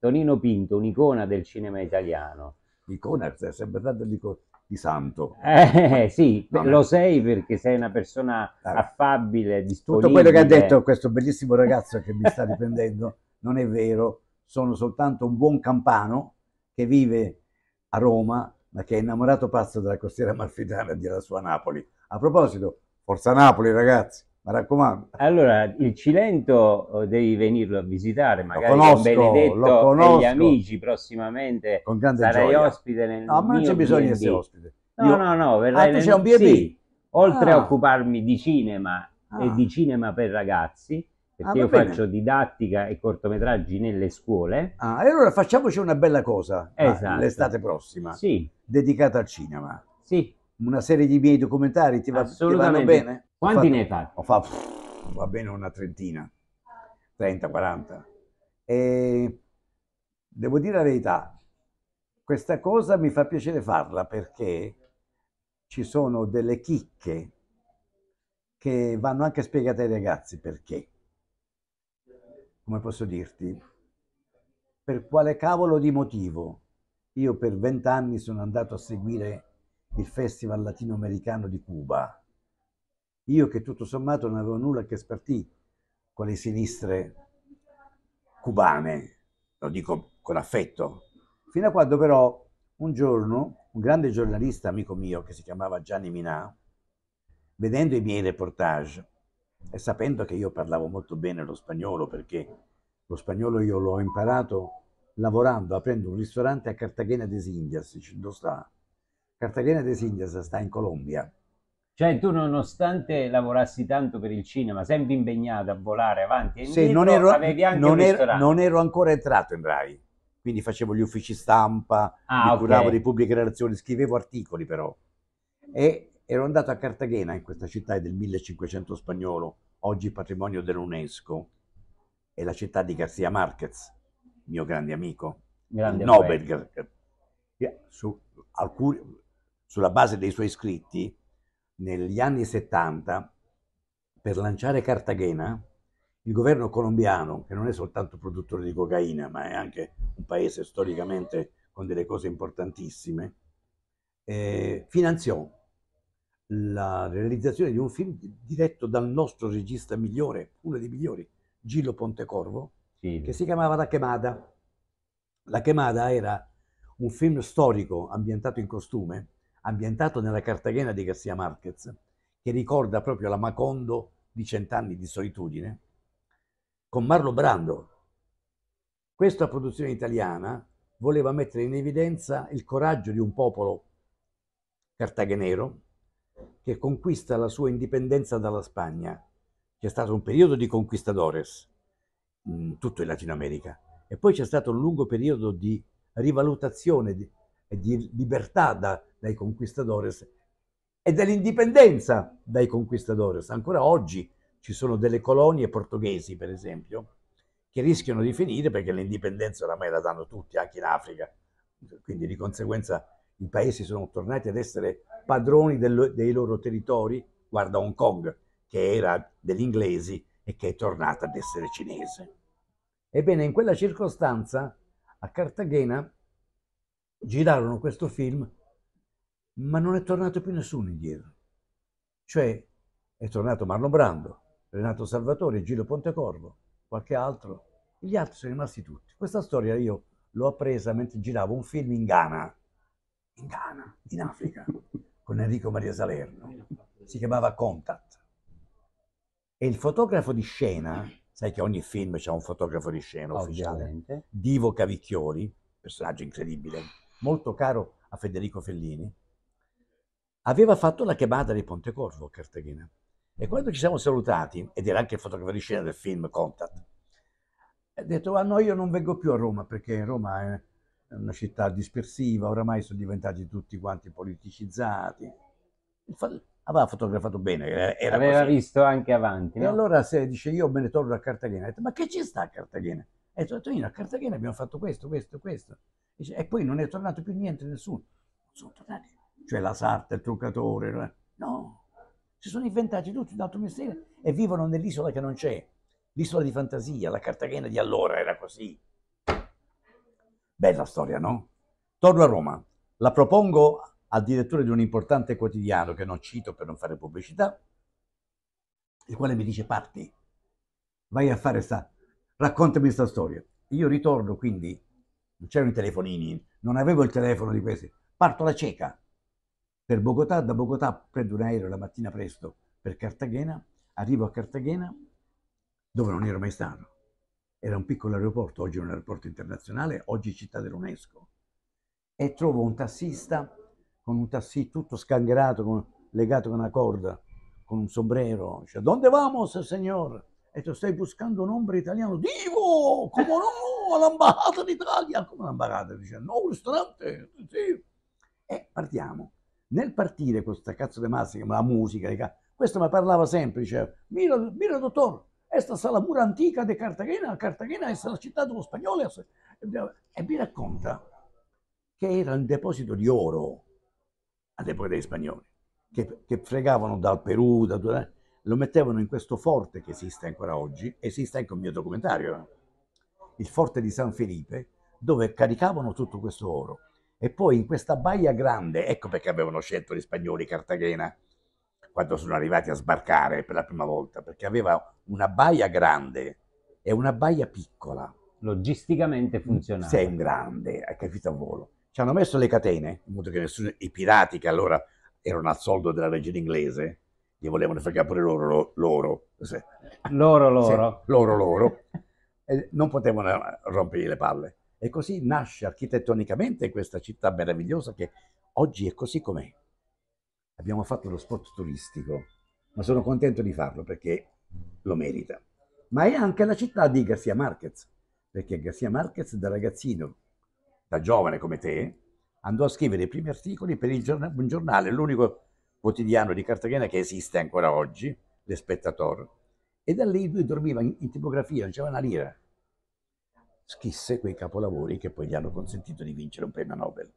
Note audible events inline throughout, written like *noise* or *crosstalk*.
Tonino Pinto, un'icona del cinema italiano. Icona, sei sempre stato di santo. Eh, sì, no, lo no. sei perché sei una persona ah. affabile, disponibile. Tutto quello che ha detto questo bellissimo ragazzo che mi sta riprendendo *laughs* non è vero, sono soltanto un buon campano che vive a Roma ma che è innamorato pazzo della costiera amalfitana e della sua Napoli. A proposito, forza Napoli ragazzi! mi raccomando. Allora, il Cilento oh, devi venirlo a visitare, magari lo conosco, con Benedetto conosco. e gli amici prossimamente con sarai gioia. ospite nel No, ma non c'è bisogno di essere ospite. No, Io... no, no, verrai ah, nel... c'è un B&B? Sì. Oltre ah. a occuparmi di cinema ah. e di cinema per ragazzi, perché ah, io faccio didattica e cortometraggi nelle scuole. Ah, e allora facciamoci una bella cosa ah, esatto. l'estate prossima, sì. dedicata al cinema. Sì una serie di miei documentari ti, va, ti vanno bene? Quanti fatto, ne hai fatti? Ho fatto, pff, va bene, una trentina, 30, 40. E devo dire la verità, questa cosa mi fa piacere farla perché ci sono delle chicche che vanno anche spiegate ai ragazzi perché. Come posso dirti? Per quale cavolo di motivo io per vent'anni sono andato a seguire il Festival Latinoamericano di Cuba. Io che tutto sommato non avevo nulla a che spartì con le sinistre cubane, lo dico con affetto, fino a quando però un giorno un grande giornalista amico mio che si chiamava Gianni Minà, vedendo i miei reportage e sapendo che io parlavo molto bene lo spagnolo perché lo spagnolo io l'ho imparato lavorando, aprendo un ristorante a Cartagena des Indias, ci sta, Cartagena de Indias sta in Colombia. Cioè tu nonostante lavorassi tanto per il cinema, sempre impegnato a volare avanti e indietro, sì, non ero, avevi anche non ero, non ero ancora entrato in Rai, quindi facevo gli uffici stampa, ah, mi curavo okay. di pubbliche relazioni, scrivevo articoli però. E ero andato a Cartagena, in questa città del 1500 spagnolo, oggi patrimonio dell'UNESCO, è la città di Garcia Marquez, mio grande amico, grande Nobel. Su alcuni, sulla base dei suoi scritti, negli anni 70, per lanciare Cartagena, il governo colombiano, che non è soltanto produttore di cocaina, ma è anche un paese storicamente con delle cose importantissime, eh, finanziò la realizzazione di un film diretto dal nostro regista migliore, uno dei migliori, Gillo Pontecorvo, sì. che si chiamava La Chemada. La Chemada era un film storico ambientato in costume, ambientato nella Cartagena di Garcia Marquez, che ricorda proprio la Macondo di Cent'anni di solitudine, con Marlo Brando. Questa produzione italiana voleva mettere in evidenza il coraggio di un popolo cartagenero che conquista la sua indipendenza dalla Spagna, c'è stato un periodo di conquistadores in tutto il Latino America e poi c'è stato un lungo periodo di rivalutazione è di libertà da, dai conquistadores e dell'indipendenza dai conquistadores. Ancora oggi ci sono delle colonie portoghesi, per esempio, che rischiano di finire perché l'indipendenza oramai la danno tutti, anche in Africa. Quindi di conseguenza i paesi sono tornati ad essere padroni del, dei loro territori. Guarda Hong Kong, che era degli inglesi e che è tornata ad essere cinese. Ebbene, in quella circostanza a Cartagena girarono questo film, ma non è tornato più nessuno indietro. Cioè è tornato Marlon Brando, Renato Salvatore, Giro Pontecorvo, qualche altro, gli altri sono rimasti tutti. Questa storia io l'ho appresa mentre giravo un film in Ghana, in Ghana, in Africa, con Enrico Maria Salerno, si chiamava Contact. E il fotografo di scena, sai che ogni film c'è un fotografo di scena ufficiale, Divo Cavicchiori, personaggio incredibile, molto caro a Federico Fellini, aveva fatto la chiamata di Ponte Corvo a Cartagena. E quando ci siamo salutati, ed era anche il fotografo di scena del film Contact, ha detto, ah no, io non vengo più a Roma perché Roma è una città dispersiva, oramai sono diventati tutti quanti politicizzati. Aveva fotografato bene. Eh, era aveva così. visto anche avanti. No? E allora se dice, io me ne torno a Cartagena, ha detto, ma che ci sta a Cartagena? E detto, Tonino, a Cartagena abbiamo fatto questo, questo, questo. Dice, e poi non è tornato più niente nessuno. Non sono tornati. Cioè la sarta, il truccatore, no. Si sono inventati tutti un altro mestiere e vivono nell'isola che non c'è. L'isola di fantasia, la Cartagena di allora era così. Bella storia, no? Torno a Roma. La propongo al direttore di un importante quotidiano, che non cito per non fare pubblicità, il quale mi dice parti, vai a fare sta raccontami questa storia. Io ritorno quindi, non c'erano i telefonini, non avevo il telefono di questi, parto la cieca per Bogotà, da Bogotà prendo un aereo la mattina presto per Cartagena, arrivo a Cartagena dove non ero mai stato. Era un piccolo aeroporto, oggi è un aeroporto internazionale, oggi città dell'UNESCO. E trovo un tassista con un tassì tutto scangherato, con, legato con una corda, con un sombrero. Dice, «Dove vamos, signor?» E tu stai buscando un ombre italiano? Divo, come no, all'ambasciata d'Italia. Come l'ambasciata? Dice, no, ristorante, sì. E partiamo. Nel partire questa cazzo di massica, la musica, questo mi parlava sempre, dice, mira, mira dottor, questa è la mura antica di Cartagena, Cartagena è la città dello spagnolo. E mi racconta che era un deposito di oro, all'epoca deposito degli spagnoli, che, che fregavano dal Perù, da lo mettevano in questo forte che esiste ancora oggi, esiste anche un mio documentario, il forte di San Felipe, dove caricavano tutto questo oro. E poi in questa baia grande, ecco perché avevano scelto gli spagnoli Cartagena, quando sono arrivati a sbarcare per la prima volta, perché aveva una baia grande e una baia piccola. Logisticamente mm, funzionava. Sei un grande, hai capito a volo. Ci hanno messo le catene, in modo che nessuno, i pirati che allora erano al soldo della regina inglese, gli volevano fregare pure loro, loro. Loro, loro. Sì, loro, loro. *laughs* non potevano eh, rompere le palle. E così nasce architettonicamente questa città meravigliosa che oggi è così com'è. Abbiamo fatto lo spot turistico, ma sono contento di farlo perché lo merita. Ma è anche la città di Garcia Marquez, perché Garcia Marquez da ragazzino, da giovane come te, andò a scrivere i primi articoli per giornale, un giornale, l'unico quotidiano di Cartagena che esiste ancora oggi, Le Spettator, e da lì lui dormiva in, in tipografia, non c'era una lira. Schisse quei capolavori che poi gli hanno consentito di vincere un premio Nobel.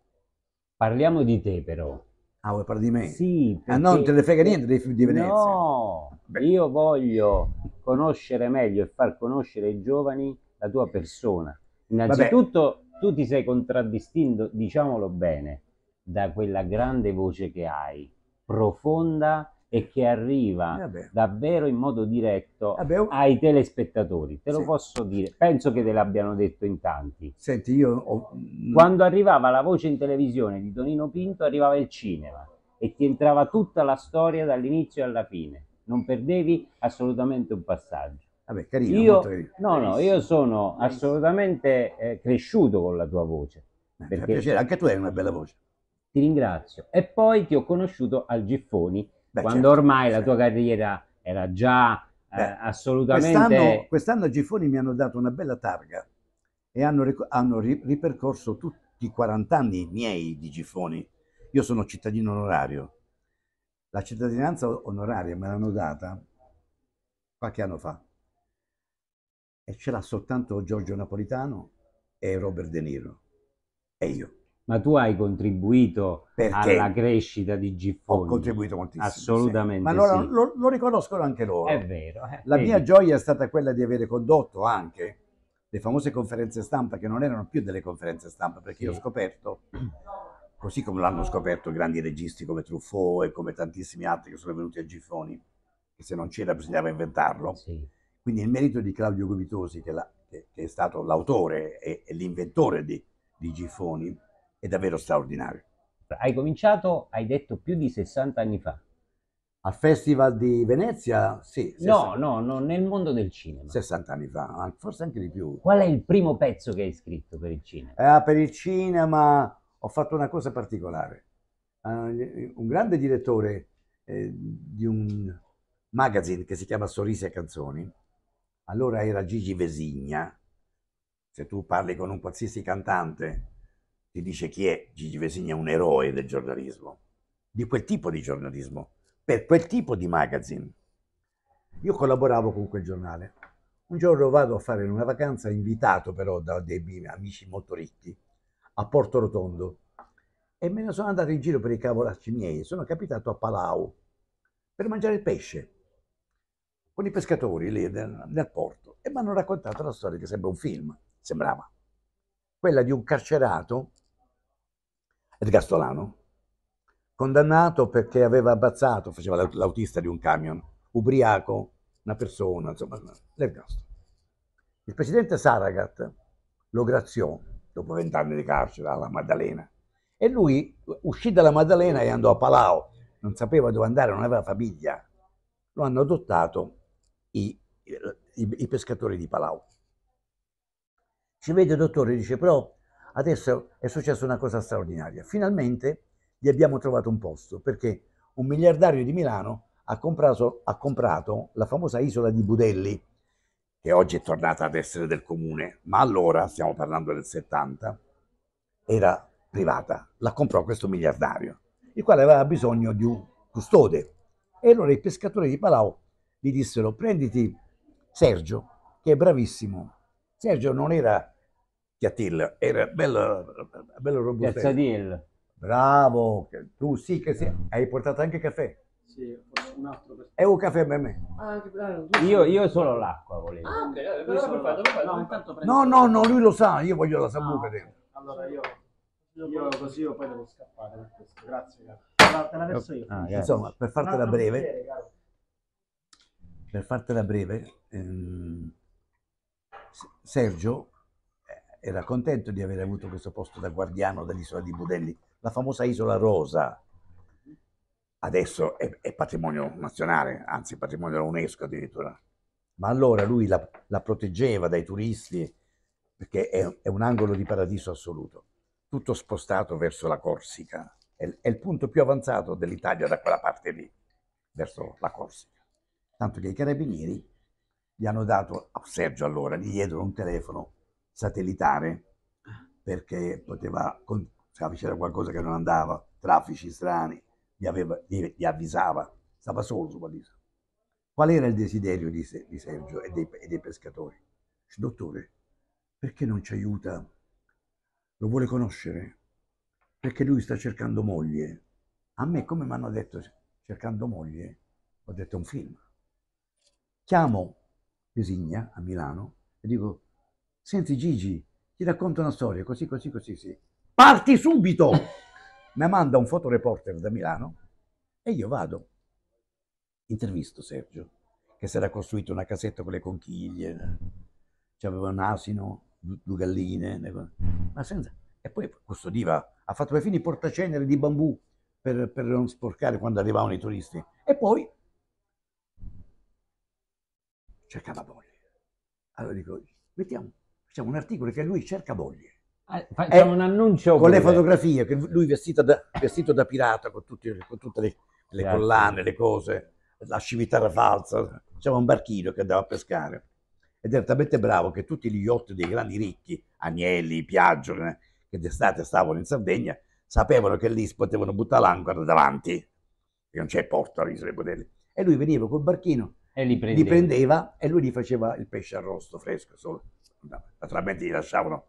Parliamo di te però. Ah, vuoi parlare di me? Sì. Ah, perché... Ah, non te ne frega niente dei film di Venezia. No, Beh. io voglio conoscere meglio e far conoscere ai giovani la tua persona. Innanzitutto Vabbè. tu ti sei contraddistinto, diciamolo bene, da quella grande voce che hai profonda e che arriva eh davvero in modo diretto eh ai telespettatori. Te lo posso dire, penso che te l'abbiano detto in tanti. Senti, io ho... quando arrivava la voce in televisione di Tonino Pinto, arrivava il cinema e ti entrava tutta la storia dall'inizio alla fine. Non perdevi assolutamente un passaggio. Vabbè, carino, io, carino. No, no, io sono assolutamente eh, cresciuto con la tua voce. Perché... Piacere, anche tu hai una bella voce ti ringrazio. E poi ti ho conosciuto al Giffoni, Beh, quando certo, ormai certo. la tua carriera era già eh, Beh, eh, assolutamente... Quest'anno, quest'anno a Giffoni mi hanno dato una bella targa e hanno, hanno ripercorso tutti i 40 anni miei di Giffoni. Io sono cittadino onorario. La cittadinanza onoraria me l'hanno data qualche anno fa e ce l'ha soltanto Giorgio Napolitano e Robert De Niro e io ma tu hai contribuito Perché alla crescita di Giffoni. Ho contribuito moltissimo. Assolutamente. Sì. Ma allora, sì. lo, lo, riconoscono anche loro. È vero. Eh, La vedi. mia gioia è stata quella di avere condotto anche le famose conferenze stampa, che non erano più delle conferenze stampa, perché sì. io ho scoperto, così come l'hanno scoperto grandi registi come Truffaut e come tantissimi altri che sono venuti a Giffoni, che se non c'era bisognava inventarlo. Sì. Quindi il merito di Claudio Gubitosi, che, la, che, che è stato l'autore e, e l'inventore di, di Giffoni, è davvero straordinario. Hai cominciato, hai detto, più di 60 anni fa. Al Festival di Venezia? Sì. No, no, no, nel mondo del cinema. 60 anni fa, forse anche di più. Qual è il primo pezzo che hai scritto per il cinema? Eh, per il cinema ho fatto una cosa particolare. Uh, un grande direttore eh, di un magazine che si chiama Sorrisi e Canzoni, allora era Gigi Vesigna, se tu parli con un qualsiasi cantante si dice chi è Gigi Vesigna, un eroe del giornalismo, di quel tipo di giornalismo, per quel tipo di magazine. Io collaboravo con quel giornale. Un giorno vado a fare una vacanza, invitato però da dei miei amici molto ricchi, a Porto Rotondo. E me ne sono andato in giro per i cavolacci miei. Sono capitato a Palau per mangiare il pesce con i pescatori lì nel, nel porto e mi hanno raccontato la storia che sembra un film, sembrava, quella di un carcerato Ergastolano, condannato perché aveva abbazzato, faceva l'autista di un camion, ubriaco, una persona, insomma, l'ergastolo. Il presidente Saragat lo graziò dopo vent'anni di carcere alla Maddalena e lui uscì dalla Maddalena e andò a Palau, non sapeva dove andare, non aveva famiglia. Lo hanno adottato i, i, i pescatori di Palau. Ci vede il dottore e dice però Adesso è successa una cosa straordinaria. Finalmente gli abbiamo trovato un posto perché un miliardario di Milano ha comprato, ha comprato la famosa isola di Budelli, che oggi è tornata ad essere del comune, ma allora, stiamo parlando del 70, era privata. La comprò questo miliardario, il quale aveva bisogno di un custode. E allora i pescatori di Palau gli dissero prenditi Sergio, che è bravissimo. Sergio non era Chiatil, era bello, bello robusto. Chiazzadil. Bravo, tu sì che sì. hai portato anche caffè. Sì, un altro per... È un caffè per me. Ah, io, io, solo l'acqua volevo. Ah, ok, allora perfetto, perfetto. No, no, no, lui lo sa, io voglio la sambuca ah, no. Allora io, io così io poi devo scappare Grazie, Te la verso ah, io. Ah, Insomma, per fartela breve, per fartela breve, ehm, Sergio era contento di aver avuto questo posto da guardiano dell'isola di Budelli, la famosa isola rosa. Adesso è, è patrimonio nazionale, anzi patrimonio dell'UNESCO addirittura. Ma allora lui la, la proteggeva dai turisti perché è, è, un angolo di paradiso assoluto, tutto spostato verso la Corsica. È, è il punto più avanzato dell'Italia da quella parte lì, verso la Corsica. Tanto che i carabinieri gli hanno dato a Sergio allora, gli diedero un telefono satellitare ah. perché poteva, cioè, c'era qualcosa che non andava, traffici strani, gli, aveva, gli, gli avvisava, stava solo su quell'isola. Qual era il desiderio di, di Sergio e dei, e dei pescatori? Dice, dottore, perché non ci aiuta? Lo vuole conoscere? Perché lui sta cercando moglie. A me, come mi hanno detto cercando moglie, ho detto un film. Chiamo Pesigna a Milano e dico, Senti Gigi, ti racconto una storia, così, così, così, sì. Parti subito! *laughs* Mi manda un fotoreporter da Milano e io vado. Intervisto Sergio, che si era costruito una casetta con le conchiglie, c'aveva un asino, due galline, ma senza... E poi custodiva, ha fatto perfino i portacenere di bambù per, per non sporcare quando arrivavano i turisti. E poi cercava moglie. Allora dico, mettiamo facciamo un articolo che lui cerca voglie. Ah, facciamo eh, è, un annuncio. Con le fotografie, che lui vestito da, vestito da pirata, con, tutti, con tutte le, le certo. collane, le cose, la scimitarra falsa, c'era un barchino che andava a pescare. Ed era talmente bravo che tutti gli yacht dei grandi ricchi, Agnelli, Piaggio, eh, che d'estate stavano in Sardegna, sapevano che lì potevano buttare l'ancora davanti, che non c'è porto a Isola dei E lui veniva col barchino, e li prendeva. li prendeva e lui gli faceva il pesce arrosto fresco solo naturalmente gli lasciavano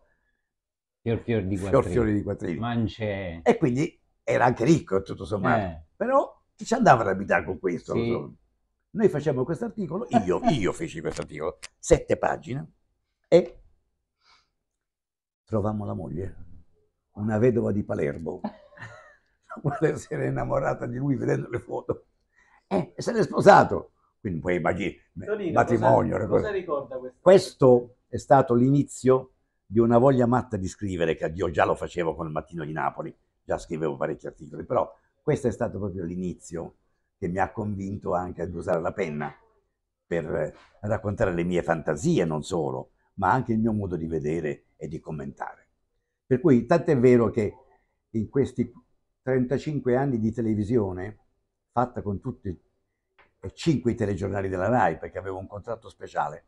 fior fior di quattrini, fior di quattrini. Mance... e quindi era anche ricco tutto sommato, eh. però ci andava ad abitare con questo. Sì. So. Noi facciamo questo articolo, eh. io, io feci questo articolo, sette pagine, e trovammo la moglie, una vedova di Palermo, quale *laughs* si era innamorata di lui vedendo le foto, eh, e se l'è sposato. Quindi puoi immaginare, Torino, matrimonio. Cosa, cosa ricorda questo? Questo è stato l'inizio di una voglia matta di scrivere, che io già lo facevo con il Mattino di Napoli, già scrivevo parecchi articoli, però questo è stato proprio l'inizio che mi ha convinto anche ad usare la penna per eh, raccontare le mie fantasie, non solo, ma anche il mio modo di vedere e di commentare. Per cui è vero che in questi 35 anni di televisione, fatta con tutti e cinque i telegiornali della RAI, perché avevo un contratto speciale,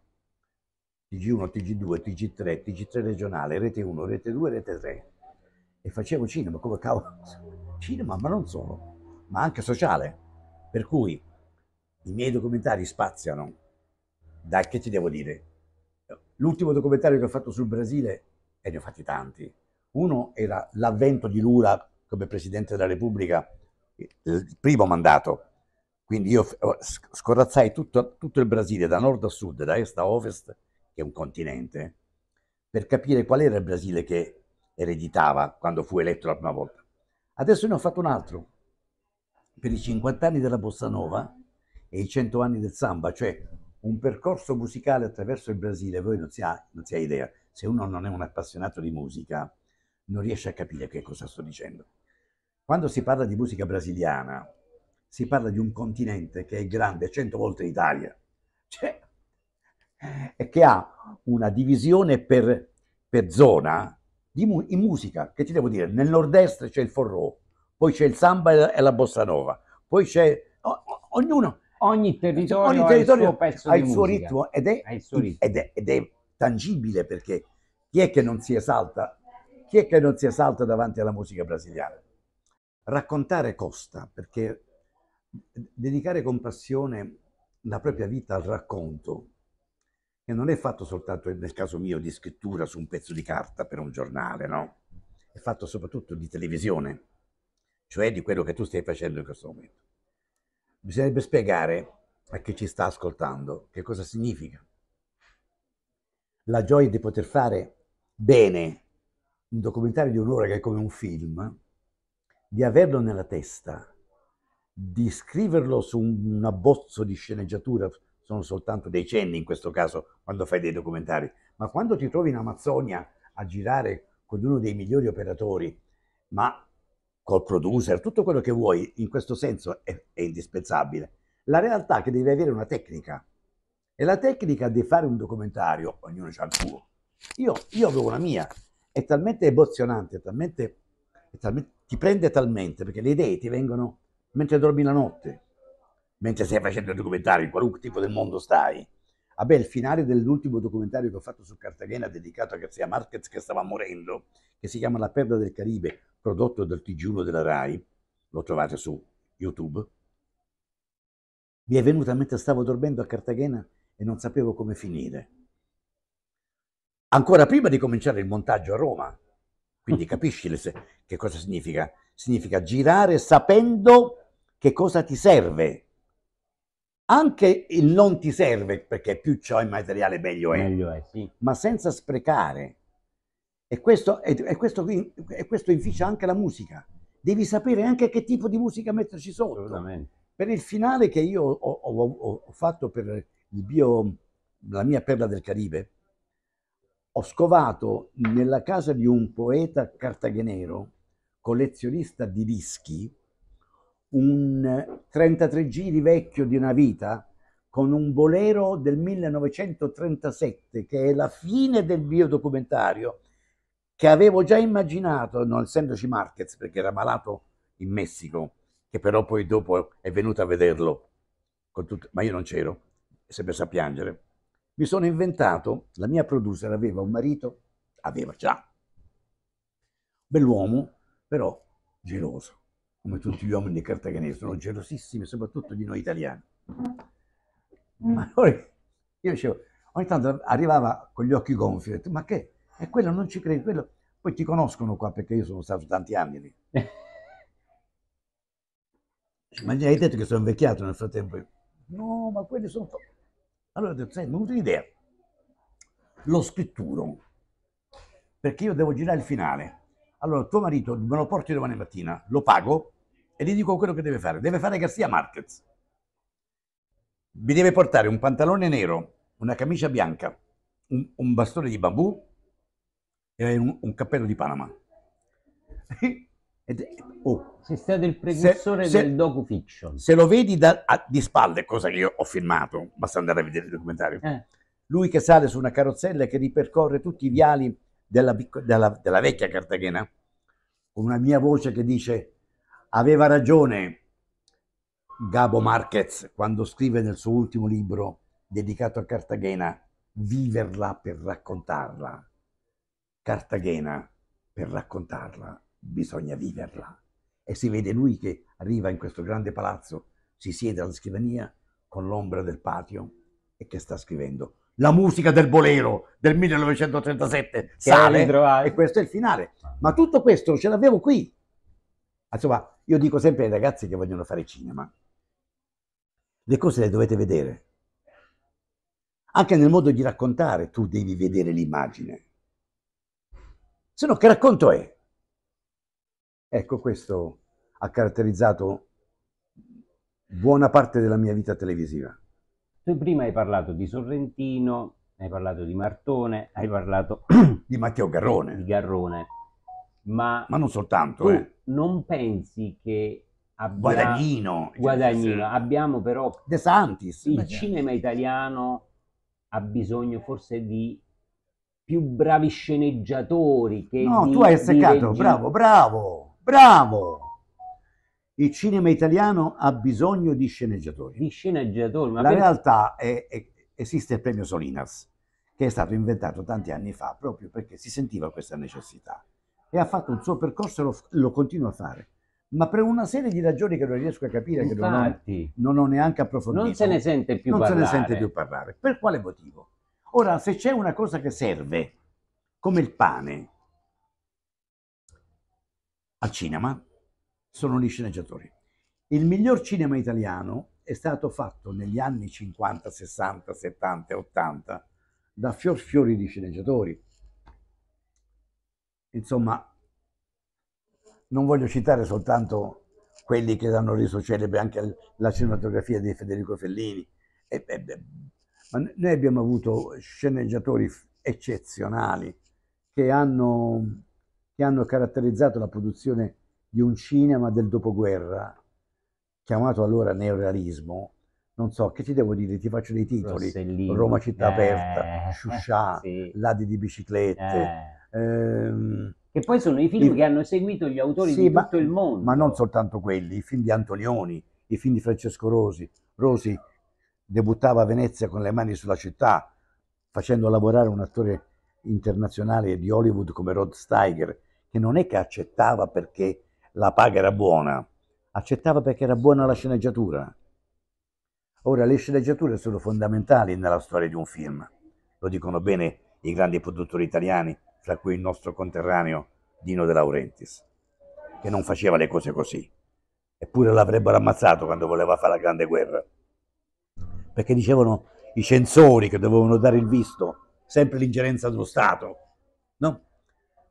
TG1, TG2, TG3, TG3 regionale, Rete 1, Rete 2, Rete 3. E facevo cinema, come cavolo, cinema, ma non solo, ma anche sociale. Per cui i miei documentari spaziano da, che ti devo dire, l'ultimo documentario che ho fatto sul Brasile, e ne ho fatti tanti, uno era l'avvento di Lula come Presidente della Repubblica, il primo mandato, quindi io scorazzai tutto, tutto il Brasile, da nord a sud, da est a ovest, che un continente, per capire qual era il Brasile che ereditava quando fu eletto la prima volta. Adesso ne ho fatto un altro, per i 50 anni della Bossa Nova e i 100 anni del Samba, cioè un percorso musicale attraverso il Brasile, voi non si ha, non si ha idea, se uno non è un appassionato di musica non riesce a capire che cosa sto dicendo. Quando si parla di musica brasiliana, si parla di un continente che è grande 100 volte l'Italia. Cioè, e che ha una divisione per, per zona mu in musica, che ti devo dire, nel nord-est c'è il forró, poi c'è il samba e la, bossa nova, poi c'è ognuno... Ogni territorio, ogni territorio ha il suo, pezzo ha il suo ritmo, ed è, il suo ritmo. Ed, è, ed è tangibile perché chi è che non si esalta? Chi è che non si esalta davanti alla musica brasiliana? Raccontare costa, perché dedicare con passione la propria vita al racconto e non è fatto soltanto, nel caso mio, di scrittura su un pezzo di carta per un giornale, no? È fatto soprattutto di televisione, cioè di quello che tu stai facendo in questo momento. Bisognerebbe spiegare a chi ci sta ascoltando che cosa significa la gioia di poter fare bene un documentario di un'ora che è come un film, di averlo nella testa, di scriverlo su un abbozzo di sceneggiatura sono soltanto decenni in questo caso quando fai dei documentari, ma quando ti trovi in Amazzonia a girare con uno dei migliori operatori, ma col producer, tutto quello che vuoi, in questo senso è, è indispensabile. La realtà è che devi avere una tecnica. E la tecnica di fare un documentario, ognuno ha il suo. Io, io avevo la mia. È talmente emozionante, è talmente, è talmente, ti prende talmente, perché le idee ti vengono mentre dormi la notte mentre stai facendo il documentario, in qualunque tipo del mondo stai. Ah beh, il finale dell'ultimo documentario che ho fatto su Cartagena dedicato a Garzia Marquez che stava morendo, che si chiama La perda del Caribe, prodotto dal TG1 della RAI, lo trovate su YouTube, mi è venuta mentre stavo dormendo a Cartagena e non sapevo come finire. Ancora prima di cominciare il montaggio a Roma, quindi *laughs* capisci che cosa significa? Significa girare sapendo che cosa ti serve anche il non ti serve, perché più ho il materiale meglio è, meglio è sì. ma senza sprecare. E questo, e, e, questo, e questo, inficia anche la musica. Devi sapere anche che tipo di musica metterci sotto. Per il finale che io ho, ho, ho fatto per bio, la mia perla del Caribe, ho scovato nella casa di un poeta cartagenero, collezionista di dischi, un 33 giri vecchio di una vita con un bolero del 1937 che è la fine del mio documentario che avevo già immaginato non essendoci Marquez perché era malato in Messico che però poi dopo è venuto a vederlo con tutto, ma io non c'ero si è sempre a piangere mi sono inventato la mia producer aveva un marito aveva già bell'uomo però geloso come tutti gli uomini di Cartagenese, sono gelosissimi, soprattutto di noi italiani. Ma allora io dicevo, ogni tanto arrivava con gli occhi gonfi, detto, ma che? E quello non ci credi, quello... Poi ti conoscono qua perché io sono stato tanti anni lì. *laughs* ma gli hai detto che sono invecchiato nel frattempo? No, ma quelli sono... Allora ho detto, sai, mi è un'idea. Lo scritturo, perché io devo girare il finale. Allora tuo marito me lo porti domani mattina, lo pago e gli dico quello che deve fare. Deve fare Garcia Marquez. Mi deve portare un pantalone nero, una camicia bianca, un, un bastone di bambù e un, un cappello di Panama. *laughs* Ed, oh, Sei stato il precursore se, del docu-fiction. Se lo vedi da, a, di spalle, cosa che io ho filmato, basta andare a vedere il documentario, eh. lui che sale su una carrozzella che ripercorre tutti i viali della, della, della vecchia Cartagena, con una mia voce che dice Aveva ragione Gabo Marquez quando scrive nel suo ultimo libro dedicato a Cartagena, viverla per raccontarla. Cartagena, per raccontarla, bisogna viverla. E si vede lui che arriva in questo grande palazzo, si siede alla scrivania con l'ombra del patio e che sta scrivendo la musica del bolero del 1937 sale e questo è il finale ma tutto questo ce l'avevo qui Insomma, io dico sempre ai ragazzi che vogliono fare cinema, le cose le dovete vedere. Anche nel modo di raccontare tu devi vedere l'immagine. Se no che racconto è? Ecco, questo ha caratterizzato buona parte della mia vita televisiva. Tu prima hai parlato di Sorrentino, hai parlato di Martone, hai parlato *clears throat* di Matteo Garrone. Di Garrone ma, ma non soltanto. Eh. Non pensi che abbiamo, Guadagnino, Guadagnino cioè, abbiamo però De Santis, il beh, cinema italiano ha bisogno forse di più bravi sceneggiatori che No, di, tu hai seccato, bravo, bravo, bravo. Il cinema italiano ha bisogno di sceneggiatori. Di sceneggiatori, ma La per... realtà è, è, esiste il premio Solinas, che è stato inventato tanti anni fa proprio perché si sentiva questa necessità e ha fatto il suo percorso e lo, lo continua a fare ma per una serie di ragioni che non riesco a capire, Infatti, che non ho, non ho, neanche approfondito. Non se ne sente più non parlare. Non se ne sente più parlare. Per quale motivo? Ora, se c'è una cosa che serve, come il pane, al cinema, sono gli sceneggiatori. Il miglior cinema italiano è stato fatto negli anni 50, 60, 70, 80 da fior fiori di sceneggiatori. Insomma, non voglio citare soltanto quelli che hanno reso celebre anche la cinematografia di Federico Fellini, e, e, ma noi abbiamo avuto sceneggiatori eccezionali che hanno, che hanno caratterizzato la produzione di un cinema del dopoguerra, chiamato allora neorealismo, non so, che ti devo dire? Ti faccio dei titoli. Rossellini. Roma città eh, aperta, Sciuscià, sì. Ladi di biciclette, eh. Ehm, che poi sono i film i, che hanno seguito gli autori sì, di ma, tutto il mondo. Ma non soltanto quelli, i film di Antonioni, i film di Francesco Rosi. Rosi debuttava a Venezia con le mani sulla città, facendo lavorare un attore internazionale di Hollywood come Rod Steiger, che non è che accettava perché la paga era buona, accettava perché era buona la sceneggiatura. Ora, le sceneggiature sono fondamentali nella storia di un film, lo dicono bene i grandi produttori italiani, tra cui il nostro conterraneo Dino De Laurentiis, che non faceva le cose così. Eppure l'avrebbero ammazzato quando voleva fare la Grande Guerra. Perché dicevano i censori che dovevano dare il visto, sempre l'ingerenza dello Stato. No?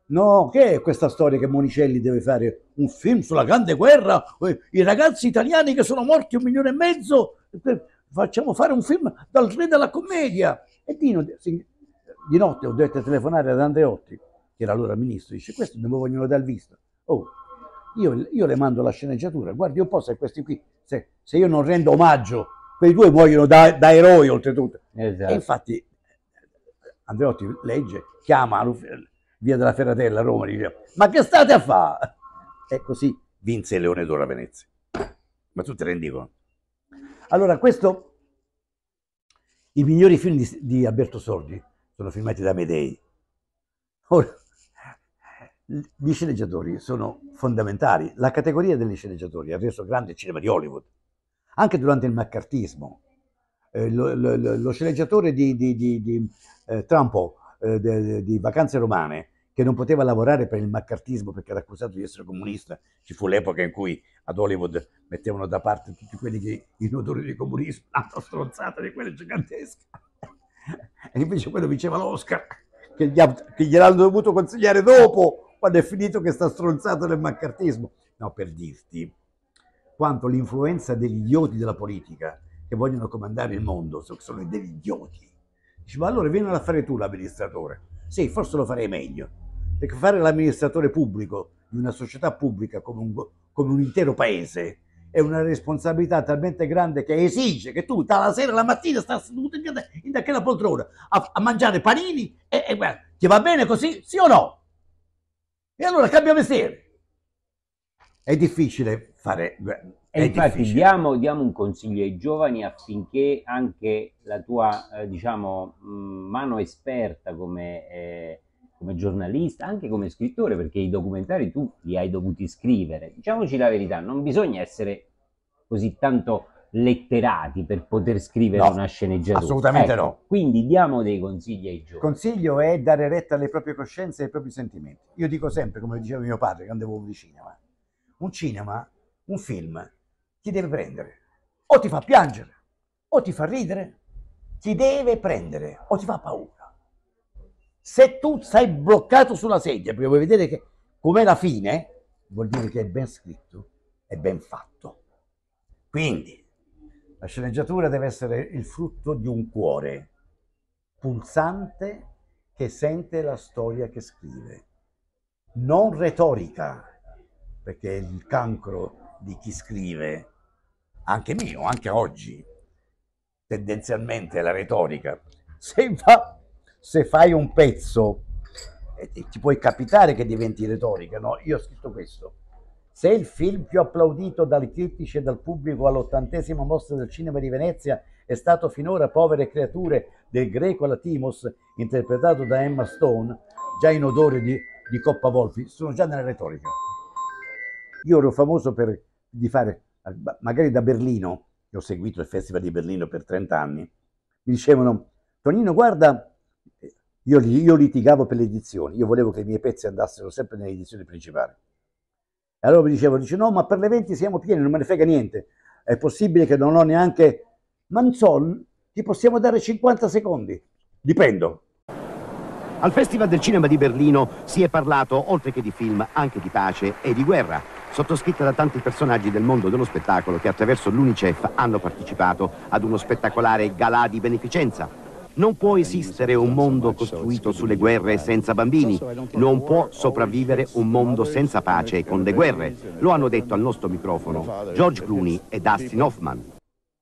No, che è questa storia che Monicelli deve fare un film sulla Grande Guerra, eh, i ragazzi italiani che sono morti un milione e mezzo, eh, facciamo fare un film dal re della commedia. E Dino, di notte ho detto telefonare ad Andreotti, che era allora ministro, dice questo non mi vogliono dal visto. Oh, io, io, le mando la sceneggiatura, guardi un po' se questi qui, se, se io non rendo omaggio, quei due muoiono da, da eroi oltretutto. Esatto. E infatti Andreotti legge, chiama via della Ferratella a Roma, dice ma che state a fare? E così vinse Leone d'Oro a Venezia. Ma tu ti rendi conto? Allora questo, i migliori film di, di Alberto Sordi, sono filmati da Medei. Ora, gli sceneggiatori sono fondamentali. La categoria degli sceneggiatori ha reso grande il cinema di Hollywood, anche durante il maccartismo. Eh, lo, lo, lo, sceneggiatore di, di, di, di eh, Trumpo, eh, di Vacanze Romane, che non poteva lavorare per il maccartismo perché era accusato di essere comunista, ci fu l'epoca in cui ad Hollywood mettevano da parte tutti quelli che i notori di comunismo, una stronzata di quelle gigantesche. E invece quello diceva l'Oscar, che, gli ha, che gliel'hanno dovuto consigliare dopo, quando è finito che sta stronzato nel maccartismo. No, per dirti quanto l'influenza degli idioti della politica che vogliono comandare il mondo, sono degli idioti. Dice, ma allora vieni a fare tu l'amministratore. Sì, forse lo farei meglio, perché fare l'amministratore pubblico di una società pubblica come un, come un intero paese è una responsabilità talmente grande che esige che tu dalla sera alla mattina stai seduto in quella poltrona a, a, mangiare panini e, e guarda, ti va bene così, sì o no? E allora cambia mestiere. È difficile fare... È e infatti difficile. diamo, diamo un consiglio ai giovani affinché anche la tua, eh, diciamo, mh, mm, mano esperta come... Eh, come giornalista, anche come scrittore, perché i documentari tu li hai dovuti scrivere. Diciamoci la verità, non bisogna essere così tanto letterati per poter scrivere no, una sceneggiatura. Assolutamente ecco, no. Quindi diamo dei consigli ai giovani. Il consiglio è dare retta alle proprie coscienze e ai propri sentimenti. Io dico sempre, come diceva mio padre quando avevo di cinema, un cinema, un film, ti deve prendere. O ti fa piangere, o ti fa ridere, ti deve prendere, o ti fa paura. Se tu sei bloccato sulla sedia perché vuoi vedere com'è la fine, vuol dire che è ben scritto, è ben fatto. Quindi la sceneggiatura deve essere il frutto di un cuore pulsante che sente la storia che scrive, non retorica, perché è il cancro di chi scrive, anche mio, anche oggi, tendenzialmente la retorica. Se va se fai un pezzo, e eh, ti puoi capitare che diventi retorica, no? Io ho scritto questo. Se il film più applaudito dai critici e dal pubblico all'ottantesima mostra del cinema di Venezia è stato finora Povere creature del greco Latimos, interpretato da Emma Stone, già in odore di, di Coppa Volpi, sono già nella retorica. Io ero famoso per di fare, magari da Berlino, ho seguito il Festival di Berlino per 30 anni, mi dicevano, Tonino, guarda, io, io litigavo per le edizioni, io volevo che i miei pezzi andassero sempre nelle edizioni principali. E allora mi dicevo, dice, no, ma per le 20 siamo pieni, non me ne frega niente. È possibile che non ho neanche... Manzon, ti possiamo dare 50 secondi. Dipendo. Al Festival del Cinema di Berlino si è parlato, oltre che di film, anche di pace e di guerra, sottoscritta da tanti personaggi del mondo dello spettacolo che attraverso l'UNICEF hanno partecipato ad uno spettacolare galà di beneficenza non può esistere un mondo costruito sulle guerre senza bambini, non può sopravvivere un mondo senza pace e con le guerre. Lo hanno detto al nostro microfono George Clooney e Dustin Hoffman.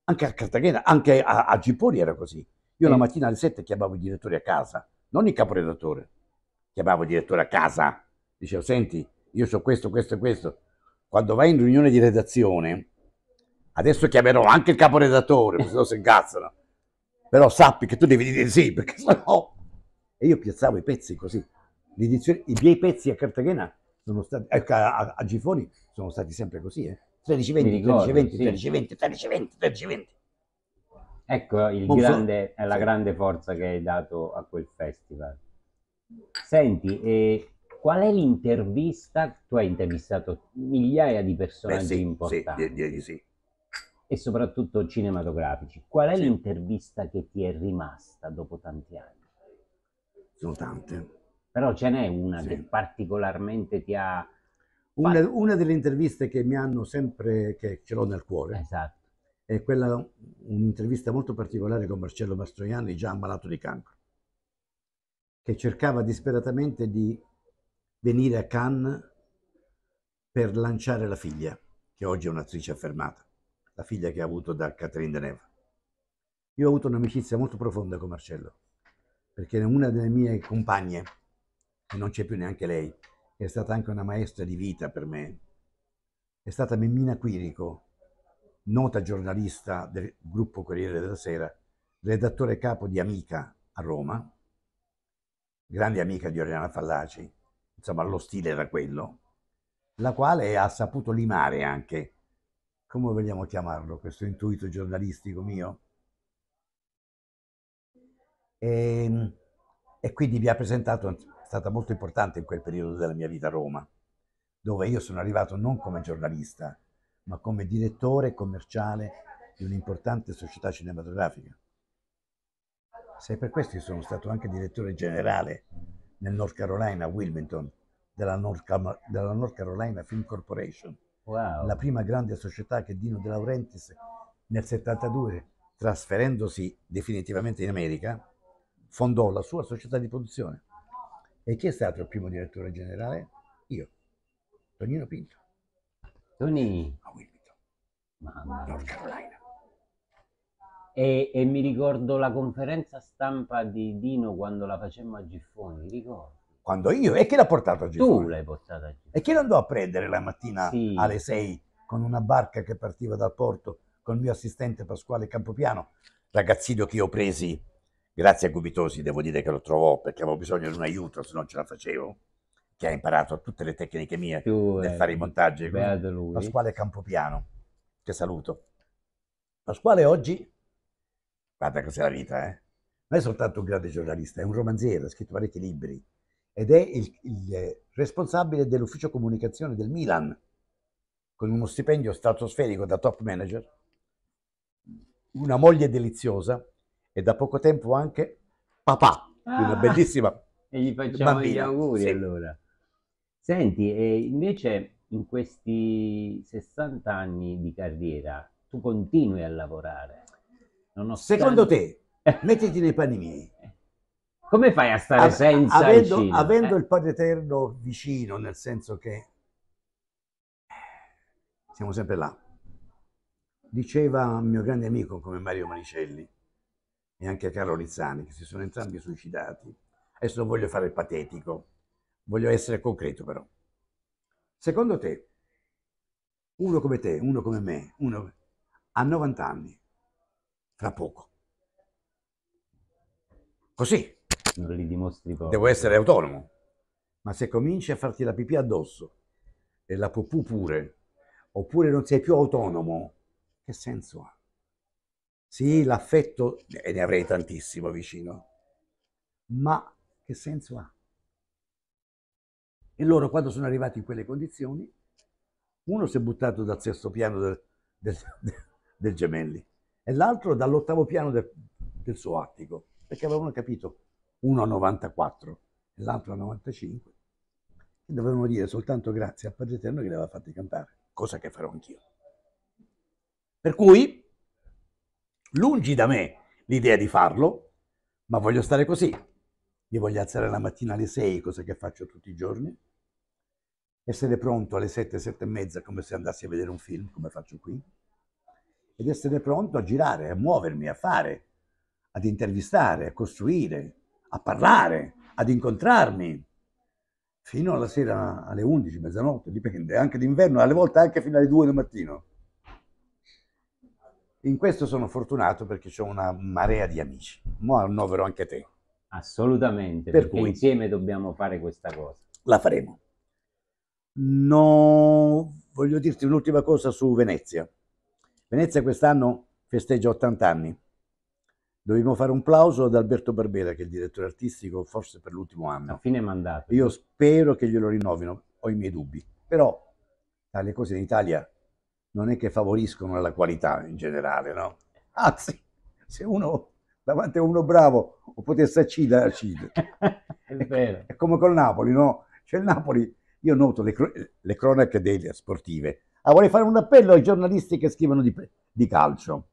Anche a Cartagena, anche a, a Gipoli era così. Io la mattina alle 7 chiamavo il direttore a casa, non il caporedattore. Chiamavo il direttore a casa, dicevo, senti, io so questo, questo e questo. Quando vai in riunione di redazione, adesso chiamerò anche il caporedattore, se no si incazzano però sappi che tu devi dire sì, perché sennò... E io piazzavo i pezzi così. I miei pezzi a Cartagena, sono stati, ecco, a, a, Gifoni, sono stati sempre così, eh. 13-20, 13-20, sì. 13-20, 13-20, 13-20. Ecco il Buon grande, so... la grande forza che hai dato a quel festival. Senti, e qual è l'intervista? Tu hai intervistato migliaia di personaggi Beh, sì, importanti. Sì, di, di, sì e soprattutto cinematografici. Qual è sì. l'intervista che ti è rimasta dopo tanti anni? Sono tante. Però ce n'è una sì. che particolarmente ti ha... Una, una, delle interviste che mi hanno sempre, che ce l'ho nel cuore, esatto. è quella, un'intervista molto particolare con Marcello Mastroianni, già ammalato di cancro, che cercava disperatamente di venire a Cannes per lanciare la figlia, che oggi è un'attrice affermata la figlia che ha avuto da Catherine Deneuve. Io ho avuto un'amicizia molto profonda con Marcello, perché una delle mie compagne, e non c'è più neanche lei, è stata anche una maestra di vita per me, è stata Mimmina Quirico, nota giornalista del gruppo Corriere della Sera, redattore capo di Amica a Roma, grande amica di Oriana Fallaci, insomma lo stile era quello, la quale ha saputo limare anche come vogliamo chiamarlo, questo intuito giornalistico mio? E, ehm, e quindi mi ha presentato, è stata molto importante in quel periodo della mia vita a Roma, dove io sono arrivato non come giornalista, ma come direttore commerciale di un'importante società cinematografica. Se per questo io sono stato anche direttore generale nel North Carolina, a Wilmington, della North, Carolina Film Corporation, wow. la prima grande società che Dino De Laurentiis nel 72, trasferendosi definitivamente in America, fondò la sua società di produzione. E chi è stato il primo direttore generale? Io, Tonino Pinto. Tony. A Wilmington, Mamma. North Carolina. E, e, mi ricordo la conferenza stampa di Dino quando la facemmo a Giffoni, ricordo. Quando io? E chi l'ha portato a Gifone? Tu l'hai portato a Gifone. E chi lo andò a prendere la mattina sì. alle 6 con una barca che partiva dal porto con il mio assistente Pasquale Campopiano, ragazzino che io presi, grazie a Gubitosi, devo dire che lo trovò perché avevo bisogno di un aiuto, se non ce la facevo, che ha imparato tutte le tecniche mie Più, nel eh, fare i montaggi. Pasquale Campopiano, che saluto. Pasquale oggi, guarda cos'è la vita, eh? Non è soltanto un grande giornalista, è un romanziere, ha scritto parecchi libri ed è il, il responsabile dell'ufficio comunicazione del Milan, con uno stipendio stratosferico da top manager, una moglie deliziosa e da poco tempo anche papà ah, una bellissima E gli facciamo bambina. gli auguri sì. allora. Senti, invece in questi 60 anni di carriera tu continui a lavorare. Nonostante... Secondo te, mettiti nei panni miei, come fai a stare a, senza avendo, vicino? Avendo eh? il Padre Eterno vicino, nel senso che siamo sempre là. Diceva un mio grande amico come Mario Manicelli e anche Carlo Rizzani che si sono entrambi suicidati. Adesso non voglio fare il patetico, voglio essere concreto però. Secondo te, uno come te, uno come me, uno a 90 anni, tra poco, così, non li dimostri poco. Devo essere autonomo. Ma se cominci a farti la pipì addosso e la pupù pure, oppure non sei più autonomo, che senso ha? Sì, l'affetto, e eh, ne avrei tantissimo vicino, ma che senso ha? E loro quando sono arrivati in quelle condizioni, uno si è buttato dal sesto piano del, del, del Gemelli e l'altro dall'ottavo piano del, del suo attico, perché avevano capito uno a 94 e l'altro a 95, e dovevano dire soltanto grazie al Padre Eterno che li aveva fatti cantare, cosa che farò anch'io. Per cui, lungi da me l'idea di farlo, ma voglio stare così. Mi voglio alzare la mattina alle 6, cosa che faccio tutti i giorni, essere pronto alle 7, 7 e mezza come se andassi a vedere un film, come faccio qui, ed essere pronto a girare, a muovermi, a fare, ad intervistare, a costruire, a parlare, ad incontrarmi, fino alla sera alle 11, mezzanotte, dipende, anche d'inverno, alle volte anche fino alle 2 del mattino. In questo sono fortunato perché ho una marea di amici. Mo annovero anche te. Assolutamente, per cui insieme dobbiamo fare questa cosa. La faremo. No, voglio dirti un'ultima cosa su Venezia. Venezia quest'anno festeggia 80 anni. Dovevamo fare un plauso ad Alberto Barbera, che è il direttore artistico, forse per l'ultimo anno. A fine mandato. Io spero che glielo rinnovino, ho i miei dubbi. Però le cose in Italia non è che favoriscono la qualità in generale, no? Anzi, se uno davanti a uno bravo o potesse accidere, accide. *laughs* è, vero. È come col Napoli, no? Cioè il Napoli, io noto le, le cronache delle sportive. Ah, vorrei fare un appello ai giornalisti che scrivono di, di calcio.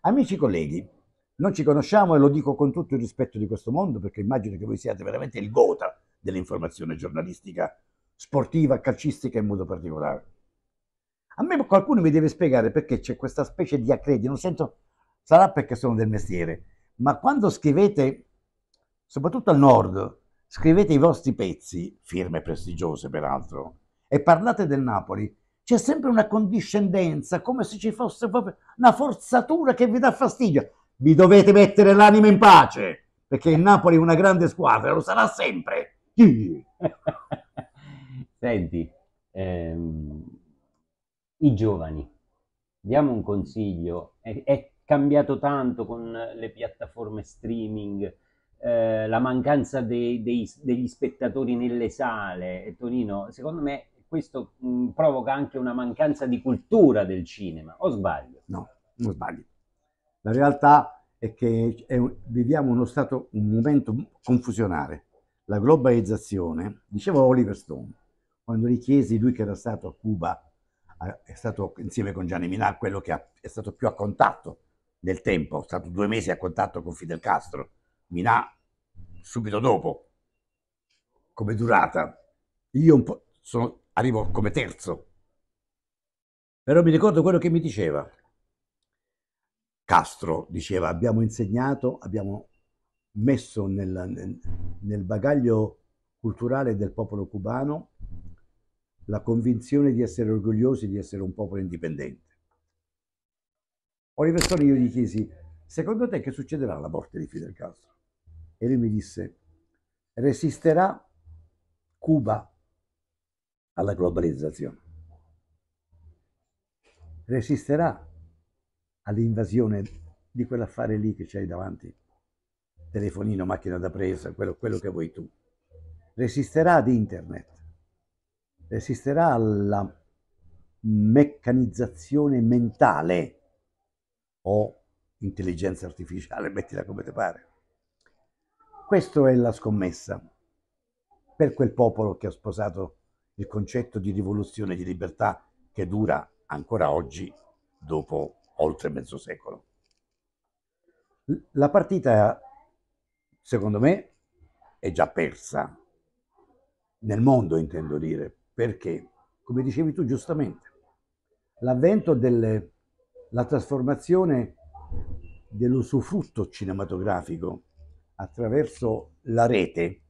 Amici colleghi, non ci conosciamo e lo dico con tutto il rispetto di questo mondo perché immagino che voi siate veramente il gota dell'informazione giornalistica, sportiva, calcistica in modo particolare. A me qualcuno mi deve spiegare perché c'è questa specie di accredito, non sento, sarà perché sono del mestiere, ma quando scrivete, soprattutto al nord, scrivete i vostri pezzi, firme prestigiose peraltro, e parlate del Napoli, c'è sempre una condiscendenza, come se ci fosse proprio una forzatura che vi dà fastidio vi dovete mettere l'anima in pace, perché il Napoli è una grande squadra, lo sarà sempre. *laughs* Senti, ehm, i giovani, diamo un consiglio, è, è, cambiato tanto con le piattaforme streaming, eh, la mancanza dei, dei, degli spettatori nelle sale, Tonino, secondo me questo mh, mm, provoca anche una mancanza di cultura del cinema, o sbaglio? No, non sbaglio. La realtà è che è viviamo uno stato, un momento confusionale. La globalizzazione, diceva Oliver Stone, quando gli chiesi, lui che era stato a Cuba, è stato insieme con Gianni Minà quello che è stato più a contatto nel tempo, è stato due mesi a contatto con Fidel Castro, Minà subito dopo, come durata. Io un po' sono, arrivo come terzo, però mi ricordo quello che mi diceva. Castro diceva abbiamo insegnato, abbiamo messo nel, nel bagaglio culturale del popolo cubano la convinzione di essere orgogliosi di essere un popolo indipendente. Oliver Stone io gli chiesi, secondo te che succederà alla morte di Fidel Castro? E lui mi disse, resisterà Cuba alla globalizzazione, resisterà all'invasione di quell'affare lì che c'hai davanti, telefonino, macchina da presa, quello, quello che vuoi tu. Resisterà ad internet, resisterà alla meccanizzazione mentale o intelligenza artificiale, mettila come ti pare. Questa è la scommessa per quel popolo che ha sposato il concetto di rivoluzione di libertà che dura ancora oggi dopo oltre mezzo secolo. La partita, secondo me, è già persa, nel mondo intendo dire, perché, come dicevi tu giustamente, l'avvento della trasformazione dell'usufrutto cinematografico attraverso la rete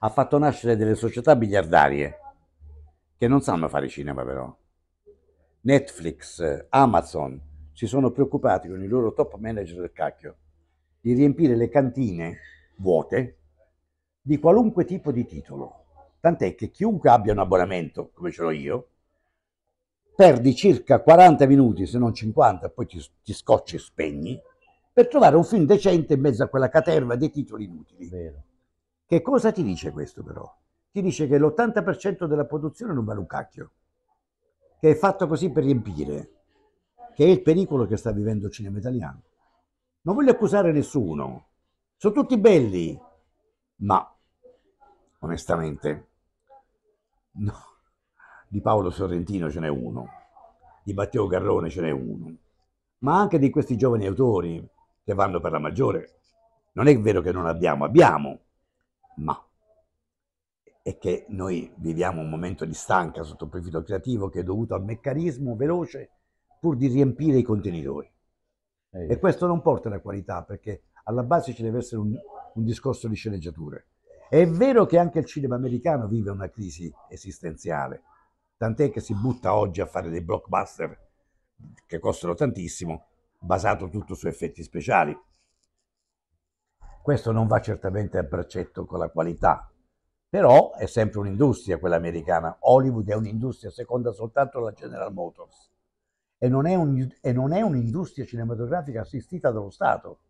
ha fatto nascere delle società biliardarie che non sanno fare cinema però Netflix, Amazon si sono preoccupati con i loro top manager del cacchio di riempire le cantine vuote di qualunque tipo di titolo. Tant'è che chiunque abbia un abbonamento, come ce l'ho io, perdi circa 40 minuti, se non 50, poi ti, ti scocci e spegni, per trovare un film decente in mezzo a quella caterva dei titoli inutili. Vero. Che cosa ti dice questo però? Ti dice che l'80% della produzione non vale un cacchio che è fatto così per riempire, che è il pericolo che sta vivendo il cinema italiano. Non voglio accusare nessuno, sono tutti belli, ma onestamente no. di Paolo Sorrentino ce n'è uno, di Matteo Garrone ce n'è uno, ma anche di questi giovani autori che vanno per la maggiore. Non è vero che non abbiamo, abbiamo, ma è che noi viviamo un momento di stanca sotto il profilo creativo che è dovuto al meccanismo veloce pur di riempire i contenitori. Eh. E questo non porta alla qualità perché alla base ci deve essere un, un discorso di sceneggiature. È vero che anche il cinema americano vive una crisi esistenziale, tant'è che si butta oggi a fare dei blockbuster che costano tantissimo, basato tutto su effetti speciali. Questo non va certamente a braccetto con la qualità, però è sempre un'industria quella americana. Hollywood è un'industria, seconda soltanto alla General Motors. E non, un, e non è un'industria cinematografica assistita dallo Stato.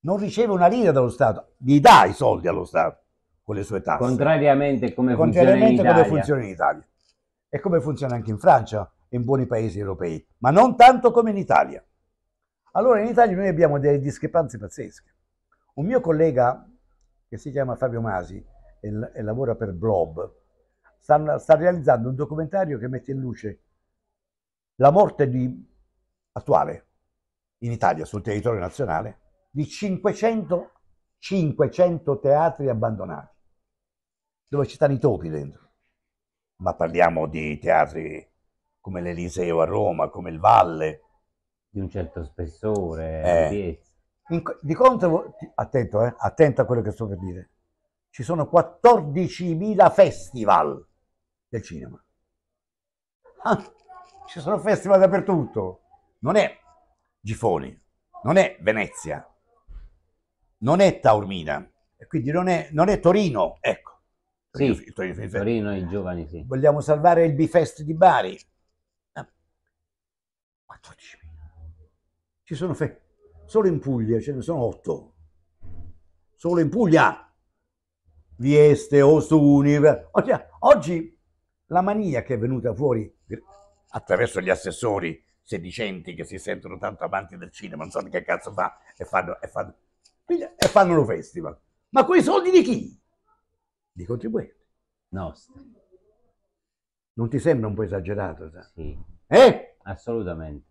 Non riceve una lira dallo Stato, gli dà i soldi allo Stato con le sue tasse. Contrariamente come Contrariamente funziona in Come funziona in Italia. E come funziona anche in Francia e in buoni paesi europei, ma non tanto come in Italia. Allora in Italia noi abbiamo delle discrepanze pazzesche. Un mio collega che si chiama Fabio Masi e, e lavora per Blob, sta, sta realizzando un documentario che mette in luce la morte di, attuale in Italia, sul territorio nazionale, di 500, 500 teatri abbandonati, dove ci stanno i topi dentro. Ma parliamo di teatri come l'Eliseo a Roma, come il Valle. Di un certo spessore, eh, di contro, attento, eh, attento a quello che sto per dire, ci sono 14.000 festival del cinema. Ah, ci sono festival dappertutto. Non è Gifoni, non è Venezia, non è Taormina, quindi non è, non è Torino, ecco. Torino, sì, Torino, Torino i giovani, sì. Vogliamo salvare il Bifest di Bari. 14.000. Ah, ci sono fe- solo in Puglia ce ne sono 8. Solo in Puglia Vieste o su Univer. Oggi, oggi la mania che è venuta fuori attraverso gli assessori sedicenti che si sentono tanto avanti del cinema, non so che cazzo fa e fanno, e fanno, e fanno un festival. Ma quei soldi di chi? Di contribuenti nostri. Non ti sembra un po' esagerato? Sa? Sì. Eh? Assolutamente.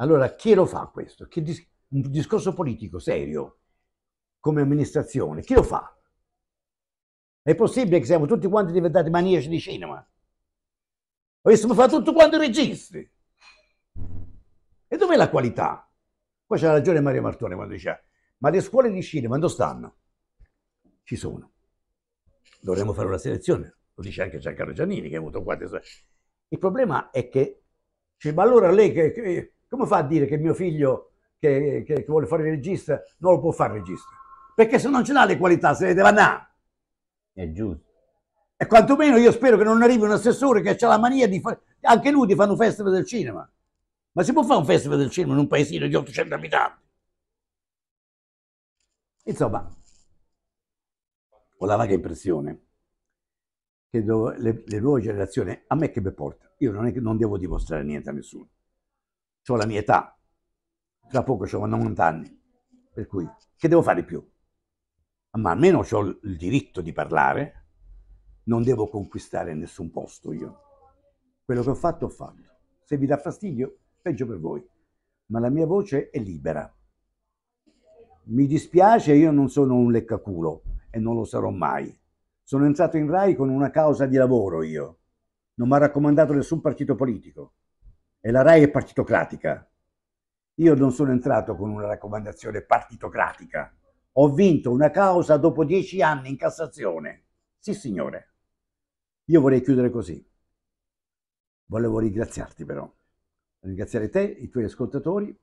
Allora, chi lo fa questo? Che dis- un discorso politico serio, come amministrazione, chi lo fa? È possibile che siamo tutti quanti diventati maniaci di cinema? Avessimo fatto tutto quanto i registi. E dov'è la qualità? Qua c'ha ragione Mario Martone quando dice, ma le scuole di cinema dove stanno? Ci sono. Dovremmo fare una selezione, lo dice anche Giancarlo Giannini che è venuto qua. Il problema è che, cioè, ma allora lei che, che, come fa a dire che mio figlio che, che, che vuole fare il regista non lo può fare il regista? Perché se non ce l'ha le qualità se ne deve andare. È giusto. E quantomeno io spero che non arrivi un assessore che ha la mania di fare... Anche lui ti fanno un festival del cinema. Ma si può fare un festival del cinema in un paesino di 800 abitanti? Insomma, ho la vaga impressione che le, le, nuove generazioni, a me che mi porta, io non, è che, non devo dimostrare niente a nessuno. Ho la mia età, tra poco ho 90 anni, per cui che devo fare di più? ma almeno ho il diritto di parlare, non devo conquistare nessun posto io. Quello che ho fatto, ho fatto. Se vi dà fastidio, peggio per voi, ma la mia voce è libera. Mi dispiace, io non sono un leccaculo e non lo sarò mai. Sono entrato in RAI con una causa di lavoro io. Non mi ha raccomandato nessun partito politico. E la RAI è partitocratica. Io non sono entrato con una raccomandazione partitocratica ho vinto una causa dopo dieci anni in Cassazione. Sì, signore. Io vorrei chiudere così. Volevo ringraziarti però, ringraziare te, i tuoi ascoltatori,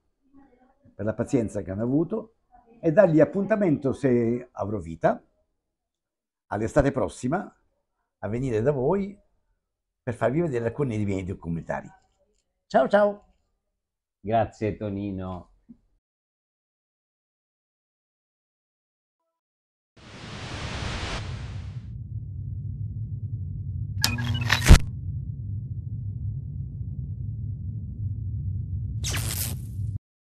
per la pazienza che hanno avuto e dargli appuntamento, se avrò vita, all'estate prossima a venire da voi per farvi vedere alcuni dei miei documentari. Ciao ciao! Grazie Tonino.